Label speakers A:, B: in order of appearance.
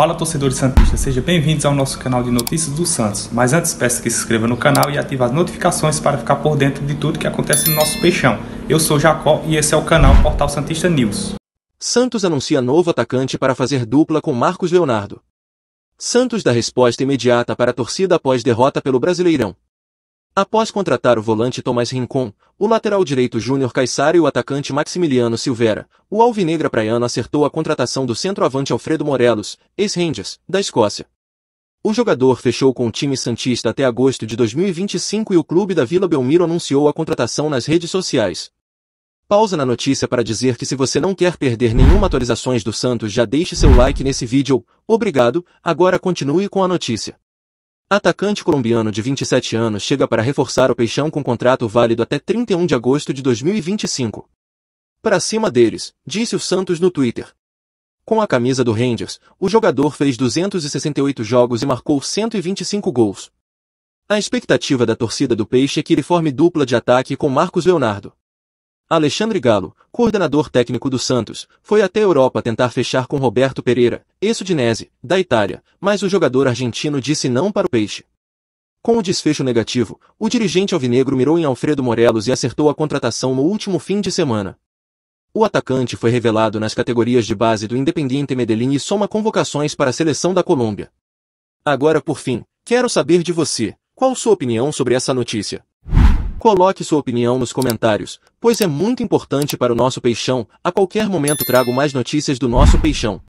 A: Fala torcedores santistas, sejam bem-vindos ao nosso canal de notícias do Santos. Mas antes peço que se inscreva no canal e ative as notificações para ficar por dentro de tudo que acontece no nosso peixão. Eu sou Jacó e esse é o canal Portal Santista News.
B: Santos anuncia novo atacante para fazer dupla com Marcos Leonardo. Santos dá resposta imediata para a torcida após derrota pelo Brasileirão. Após contratar o volante Tomás Rincon, o lateral direito Júnior Caissara e o atacante Maximiliano Silveira, o alvinegra praiano acertou a contratação do centroavante Alfredo Morelos, ex-Rangers, da Escócia. O jogador fechou com o time Santista até agosto de 2025 e o clube da Vila Belmiro anunciou a contratação nas redes sociais. Pausa na notícia para dizer que se você não quer perder nenhuma atualizações do Santos já deixe seu like nesse vídeo, obrigado, agora continue com a notícia. Atacante colombiano de 27 anos chega para reforçar o Peixão com contrato válido até 31 de agosto de 2025. Para cima deles, disse o Santos no Twitter. Com a camisa do Rangers, o jogador fez 268 jogos e marcou 125 gols. A expectativa da torcida do Peixe é que ele forme dupla de ataque com Marcos Leonardo. Alexandre Galo, coordenador técnico do Santos, foi até a Europa tentar fechar com Roberto Pereira, ex-Udinese, da Itália, mas o jogador argentino disse não para o peixe. Com o desfecho negativo, o dirigente alvinegro mirou em Alfredo Morelos e acertou a contratação no último fim de semana. O atacante foi revelado nas categorias de base do Independiente Medellín e soma convocações para a seleção da Colômbia. Agora por fim, quero saber de você, qual sua opinião sobre essa notícia? Coloque sua opinião nos comentários, pois é muito importante para o nosso peixão. A qualquer momento trago mais notícias do nosso peixão.